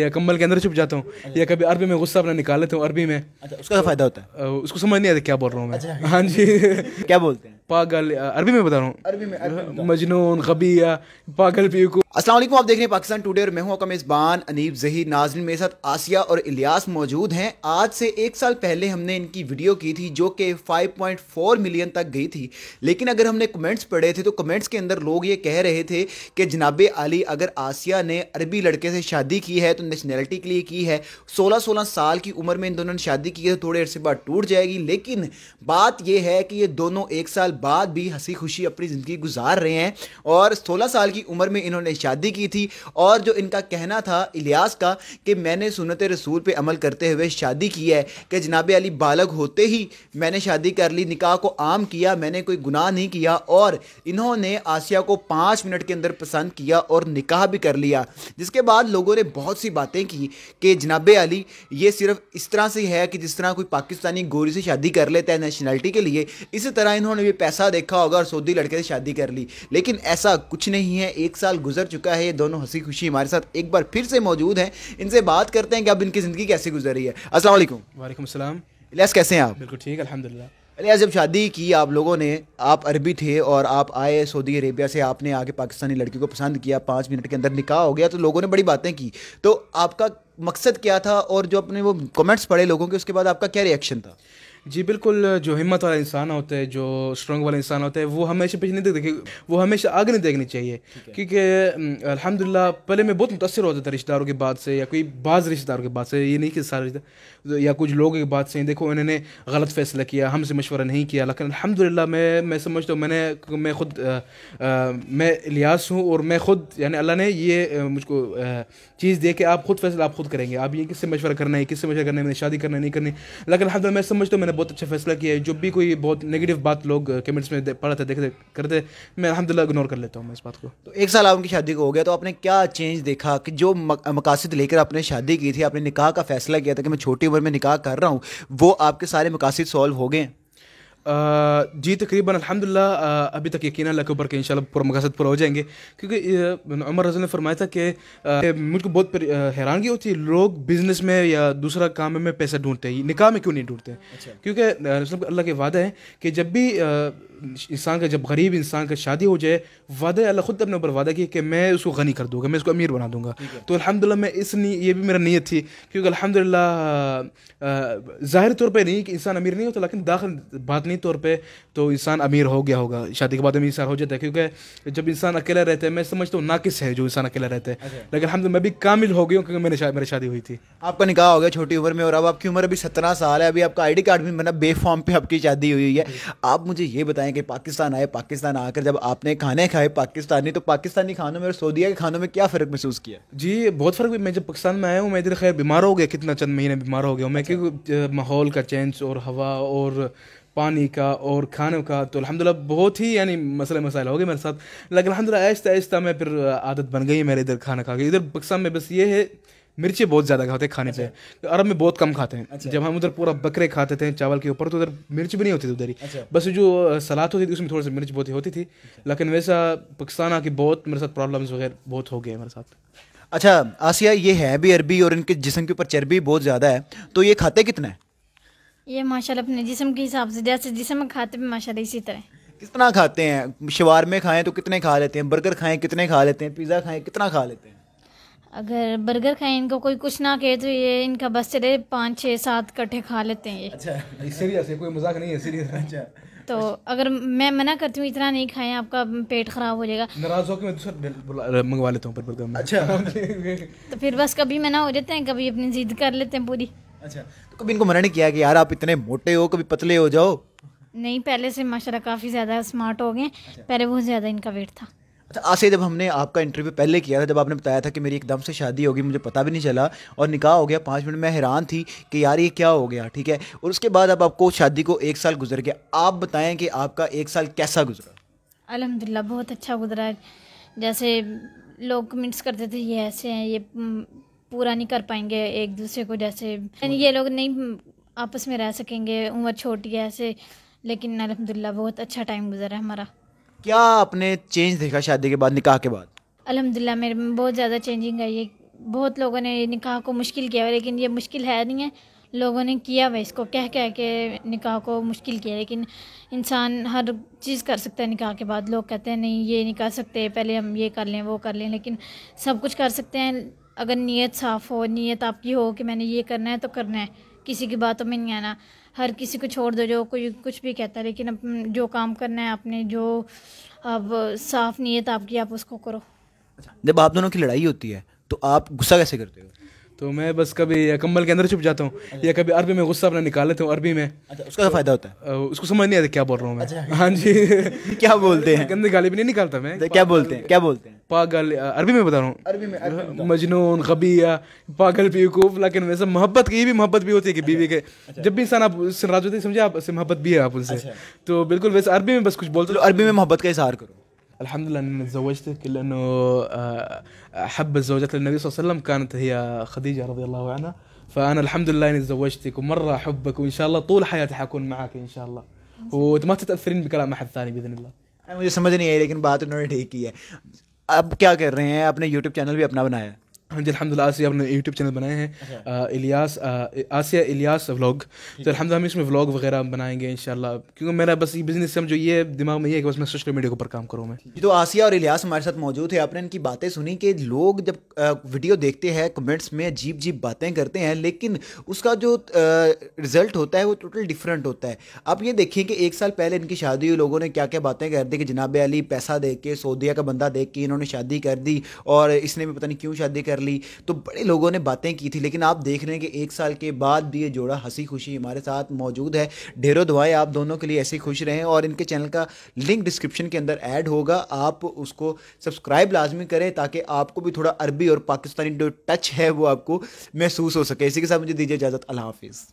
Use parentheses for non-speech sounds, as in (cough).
या कंबल के अंदर छुप जाता हूँ अच्छा। या कभी अरबी में गुस्सा अपना निकाल लेता हूँ अरबी में अच्छा उसका तो, फायदा होता है उसको समझ नहीं आता क्या बोल रहा हूँ मैं अच्छा। हाँ जी (laughs) क्या बोलते हैं पागल अरबी में बता रहा हूँ अरबी में मजनून खबिया पागल पीकू असलम आप देख रहे हैं पाकिस्तान टुडे और मैं हूँ का इसबान अनीब जही नाजिन मेरे साथ आसिया और इलियास मौजूद हैं आज से एक साल पहले हमने इनकी वीडियो की थी जो कि 5.4 मिलियन तक गई थी लेकिन अगर हमने कमेंट्स पढ़े थे तो कमेंट्स के अंदर लोग ये कह रहे थे कि जनाब अली अगर आसिया ने अरबी लड़के से शादी की है तो नेशनैलिटी के लिए की है सोलह सोलह साल की उम्र में इन दोनों ने शादी की है तो थोड़े अर्से बाद टूट जाएगी लेकिन बात यह है कि ये दोनों एक साल बाद भी हंसी खुशी अपनी ज़िंदगी गुजार रहे हैं और सोलह साल की उम्र में इन्होंने शादी की थी और जो इनका कहना था इलियास का कि मैंने सुनत रसूल पर अमल करते हुए शादी की है कि जनाब अली बालग होते ही मैंने शादी कर ली निकाह को आम किया मैंने कोई गुनाह नहीं किया और इन्होंने आसिया को पाँच मिनट के अंदर पसंद किया और निकाह भी कर लिया जिसके बाद लोगों ने बहुत सी बातें की कि जनाब अली ये सिर्फ इस तरह से है कि जिस तरह कोई पाकिस्तानी गोरी से शादी कर लेता है नेशनैलिटी के लिए इसी तरह इन्होंने भी पैसा देखा होगा और सऊदी लड़के से शादी कर ली लेकिन ऐसा कुछ नहीं है एक साल गुजर चुका है ये दोनों हंसी खुशी हमारे साथ एक बार फिर से मौजूद हैं इनसे बात करते हैं कि अब इनकी ज़िंदगी कैसे गुजर रही है असल वालेकुम असलम कैसे हैं आप बिल्कुल ठीक अलहमदिल्ला अलिया जब शादी की आप लोगों ने आप अरबी थे और आप आए सऊदी अरेबिया से आपने आके पाकिस्तानी लड़की को पसंद किया पाँच मिनट के अंदर निकाह हो गया तो लोगों ने बड़ी बातें की तो आपका मकसद क्या था और जो अपने वो कमेंट्स पढ़े लोगों के उसके बाद आपका क्या रिएक्शन था जी बिल्कुल जो हिम्मत वाला इंसान होता है जो स्ट्रॉन्ग वाला इंसान होता है वो हमेशा पीछे नहीं देखिए वो हमेशा आगे नहीं देखनी चाहिए क्योंकि अलहमदिल्ला पहले मैं बहुत मुतासर होता था रिश्तेदारों की बात से या कोई बाज़ रिश्तेदारों की बात से ये नहीं कि सारे या कुछ लोगों की बात से देखो इन्होंने गलत फैसला किया हमसे मशवरा नहीं किया लेकिन अलहमदिल्ला मैं मैं समझता हूँ मैंने मैं खुद मैं लियास हूँ और मैं खुद यानी अल्लाह ने ये मुझको चीज़ दे के आप खुद फैसला आप खुद करेंगे आप ये किससे मशवरा करना है किससे मशवरा करना है मैंने शादी करना नहीं करनी लेकिन अलहमदिल्ला मैं समझता हूँ मैंने बहुत अच्छा फैसला किया है जो भी कोई बहुत नेगेटिव बात लोग कमेंट्स uh, में पढ़ा था देखते करते मैं अलहमदिल्ला इग्नोर कर लेता हूँ मैं इस बात को तो एक साल आपकी शादी को हो गया तो आपने क्या चेंज देखा कि जो मकासद लेकर आपने शादी की थी आपने निकाह का फैसला किया था कि मैं छोटी उम्र में निकाह कर रहा हूँ वो आपके सारे मकासद सॉल्व हो गए जी तकरीबन अल्हम्दुलिल्लाह अभी तक यकीन अल्लाह के ऊपर कि इंशाल्लाह पूरा मकसद पूरा हो जाएंगे क्योंकि उमर रजल ने फरमाया था कि मुझको बहुत हैरानगी होती है लोग बिजनेस में या दूसरा काम में पैसा ढूंढते हैं निकाह में क्यों नहीं ढूंढते अच्छा। क्योंकि अल्लाह के वादा है कि जब भी इंसान का जब गरीब इंसान का शादी हो जाए वादा अल्लाह खुद अपने ऊपर वादा किया कि मैं उसको गनी कर दूंगा मैं उसको अमीर बना दूंगा तो अलहमदिल्ला मैं इस नहीं ये भी मेरा नीयत थी क्योंकि अलहमदिल्ला ज़ाहिर तौर पर नहीं कि इंसान अमीर नहीं होता लेकिन दाखिल बात नहीं रूहानी तौर पर तो इंसान अमीर हो गया होगा शादी के बाद अमीर इंसान हो जाता है क्योंकि जब इंसान अकेला रहते हैं मैं समझता हूँ नाकिस है जो इंसान अकेला रहते हैं अच्छा। लेकिन हम तो मैं भी कामिल हो गई हूँ क्योंकि मैंने मेरी शादी हुई थी आपका निकाह हो गया छोटी उम्र में और अब आपकी उम्र अभी सत्रह साल है अभी आपका आई कार्ड भी बना बेफॉर्म पर आपकी शादी हुई है आप मुझे ये बताएं कि पाकिस्तान आए पाकिस्तान आकर जब आपने खाने खाए पाकिस्तानी तो पाकिस्तानी खानों में और सऊदिया के खानों में क्या फ़र्क महसूस किया जी बहुत फ़र्क मैं जब पाकिस्तान में आया हूँ मैं इधर खैर बीमार हो गया कितना चंद महीने बीमार हो गया मैं अच्छा। क्योंकि माहौल का चेंज और हवा और पानी का और खानों का तो अलहमदिल्ला बहुत ही यानी मसले मसाले हो गए मेरे साथ लेकिन अलहमदिल्ला आहिस्ता आहिस्ता मैं फिर आदत बन गई मेरे इधर खाना खा के इधर पाकिस्तान में बस ये है मिर्ची बहुत ज़्यादा खाते हैं खाने अच्छा। पे अरब में बहुत कम खाते हैं अच्छा। जब हम उधर पूरा बकरे खाते थे चावल के ऊपर तो उधर मिर्च भी नहीं होती थी उधर ही अच्छा। बस जो सलाद होती थी उसमें थोड़ी सी मिर्च बहुत ही होती थी अच्छा। लेकिन वैसा पाकिस्तान की बहुत मेरे साथ प्रॉब्लम्स वगैरह बहुत हो गए मेरे साथ अच्छा आसिया ये है भी अरबी और इनके जिसम के ऊपर चर्बी बहुत ज़्यादा है तो ये खाते कितना है ये माशाल्लाह अपने जिसम के हिसाब से जैसे जिसम खाते हैं माशाल्लाह इसी तरह कितना खाते हैं शवार में खाएं तो कितने खा लेते हैं बर्गर खाएं कितने खा लेते हैं पिज़्ज़ा खाएं कितना खा लेते हैं अगर बर्गर खाएं इनको कोई कुछ ना कहे तो ये इनका बस चले पाँच छः सात कट्ठे खा लेते हैं ये अच्छा सीरियस है कोई मजाक नहीं है सीरियस अच्छा तो अगर मैं मना करती हूँ इतना नहीं खाएं आपका पेट खराब हो जाएगा नाराज होकर मैं दूसरा मंगवा लेता हूँ अच्छा (laughs) तो फिर बस कभी मना हो जाते हैं कभी अपनी जिद कर लेते हैं पूरी अच्छा तो कभी इनको मना नहीं किया कि यार आप इतने मोटे हो कभी पतले हो जाओ नहीं पहले से माशाल्लाह काफ़ी ज़्यादा स्मार्ट हो गए अच्छा। पहले बहुत ज़्यादा इनका वेट था अच्छा आसे जब हमने आपका इंटरव्यू पहले किया था जब आपने बताया था कि मेरी एकदम से शादी होगी मुझे पता भी नहीं चला और निकाह हो गया पाँच मिनट में हैरान थी कि यार ये क्या हो गया ठीक है और उसके बाद अब आपको शादी को एक साल गुजर गया आप बताएं कि आपका एक साल कैसा गुजरा अलहमदिल्ला बहुत अच्छा गुजरा जैसे लोग कमेंट्स करते थे ये ऐसे हैं ये हम्म, पूरा नहीं कर पाएंगे एक दूसरे को जैसे ये लोग नहीं आपस में रह सकेंगे उम्र छोटी है ऐसे लेकिन अलहमदिल्ला बहुत अच्छा टाइम गुजरा है हमारा क्या आपने चेंज देखा शादी के बाद निकाह के बाद अलहमदिल्ला मेरे में बहुत ज़्यादा चेंजिंग आई है बहुत लोगों ने निकाह को मुश्किल किया लेकिन ये मुश्किल है नहीं है लोगों ने किया हुआ इसको कह कह के निकाह को मुश्किल किया लेकिन इंसान हर चीज़ कर सकता है निकाह के बाद लोग कहते हैं नहीं ये नहीं कर सकते पहले हम ये कर लें वो कर लें लेकिन सब कुछ कर सकते हैं अगर नीयत साफ़ हो नीयत आपकी हो कि मैंने ये करना है तो करना है किसी की बातों में नहीं आना हर किसी को छोड़ दो जो कोई कुछ भी कहता है लेकिन अब जो काम करना है आपने जो अब साफ़ नीयत आपकी आप उसको करो अच्छा, जब आप दोनों की लड़ाई होती है तो आप गुस्सा कैसे करते हो तो मैं बस कभी कम्बल के अंदर छुप जाता हूँ अच्छा। या कभी अरबी में गुस्सा अपना निकाल लेता हूँ अरबी में अच्छा, उसका तो, फायदा होता है उसको समझ नहीं आता क्या बोल रहा हूँ मैं अच्छा, हाँ जी (laughs) क्या बोलते हैं गंदे गाली भी नहीं निकालता मैं अच्छा, क्या बोलते हैं क्या बोलते हैं पागल अरबी में बता रहा हूँ अरबी में मजनून खबिया पागल बेवकूफ़ लेकिन वैसे मोहब्बत की भी मोहब्बत भी होती है कि बीवी के जब भी इंसान आप उससे नाराज होते समझे आपसे मोहब्बत भी है आप उनसे तो बिल्कुल वैसे अरबी में बस कुछ बोलते अरबी में मोहब्बत का इजहार करो الحمد لله اني تزوجتك لانه احب الزوجات للنبي صلى الله عليه وسلم كانت هي خديجه رضي الله عنها فانا الحمد لله اني تزوجتك ومره احبك وان شاء الله طول حياتي حكون معك ان شاء الله وما تتاثرين بكلام احد ثاني باذن الله मुझे समझ नहीं आई लेकिन बात उन्होंने ठीक की है अब क्या कर रहे हैं अपने यूट्यूब चैनल भी अपना बनाया है हाँ जी अलहमदिल्ला आसिया अपने यूट्यूब चैनल बनाए हैं अच्छा। इलियास आसिया इलियास व्लॉग तो अलहमदिल्ला हम इसमें व्लॉग वगैरह बनाएंगे इन क्योंकि मेरा बस ये बिजनेस से हम जो ये दिमाग में ये है कि बस मैं सोशल मीडिया के ऊपर काम करूँ मैं तो आसिया और इलियास हमारे साथ मौजूद है आपने इनकी बातें सुनी कि लोग जब वीडियो देखते हैं कमेंट्स में अजीब जीप बातें करते हैं लेकिन उसका जो रिजल्ट होता है वो टोटल डिफरेंट होता है आप ये देखें कि एक साल पहले इनकी शादी हुई लोगों ने क्या क्या बातें कर दी कि जनाब अली पैसा दे के सऊदिया का बंदा देख के इन्होंने शादी कर दी और इसने भी पता नहीं क्यों शादी कर ली तो बड़े लोगों ने बातें की थी लेकिन आप देख रहे हैं कि एक साल के बाद भी ये जोड़ा हंसी खुशी हमारे साथ मौजूद है ढेरों दुआएं आप दोनों के लिए ऐसे खुश रहें और इनके चैनल का लिंक डिस्क्रिप्शन के अंदर ऐड होगा आप उसको सब्सक्राइब लाजमी करें ताकि आपको भी थोड़ा अरबी और पाकिस्तानी जो टच है वो आपको महसूस हो सके इसी के साथ मुझे दीजिए इजाज़त अल्लाह हाफिज़